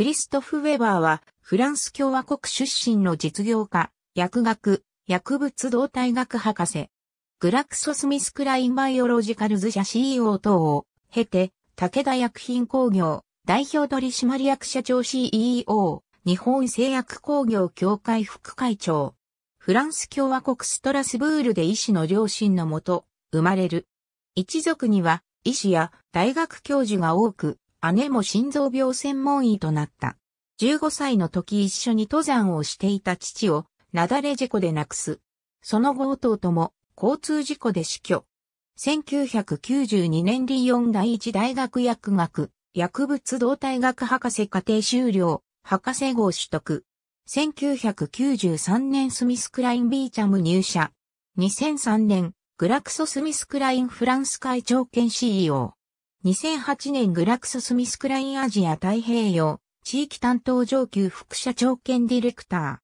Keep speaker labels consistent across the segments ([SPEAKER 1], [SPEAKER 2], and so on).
[SPEAKER 1] クリストフ・ウェバーは、フランス共和国出身の実業家、薬学、薬物動態学博士。グラクソスミスクラインバイオロジカルズ社 CEO 等を経て、武田薬品工業、代表取締役社長 CEO、日本製薬工業協会副会長。フランス共和国ストラスブールで医師の両親のもと、生まれる。一族には医師や大学教授が多く、姉も心臓病専門医となった。15歳の時一緒に登山をしていた父を、雪崩事故で亡くす。その後弟も、交通事故で死去。1992年リヨン第一大学薬学、薬物動態学博士課程修了、博士号取得。1993年スミスクラインビーチャム入社。2003年、グラクソスミスクラインフランス会長兼 CEO。2008年グラクソスミスクラインアジア太平洋地域担当上級副社長兼ディレクタ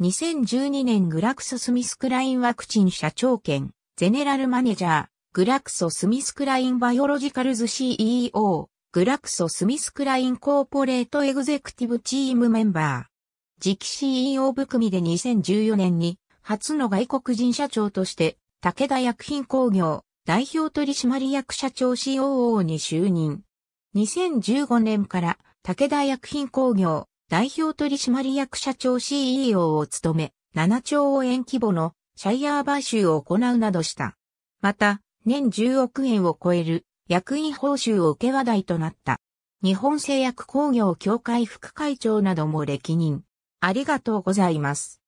[SPEAKER 1] ー。2012年グラクソスミスクラインワクチン社長兼ゼネラルマネージャー。グラクソスミスクラインバイオロジカルズ CEO。グラクソスミスクラインコーポレートエグゼクティブチームメンバー。次期 CEO 含みで2014年に初の外国人社長として武田薬品工業、代表取締役社長 COO に就任。2015年から武田薬品工業代表取締役社長 CEO を務め、7兆円規模のシャイヤー買収を行うなどした。また、年10億円を超える役員報酬を受け話題となった。日本製薬工業協会副会長なども歴任。ありがとうございます。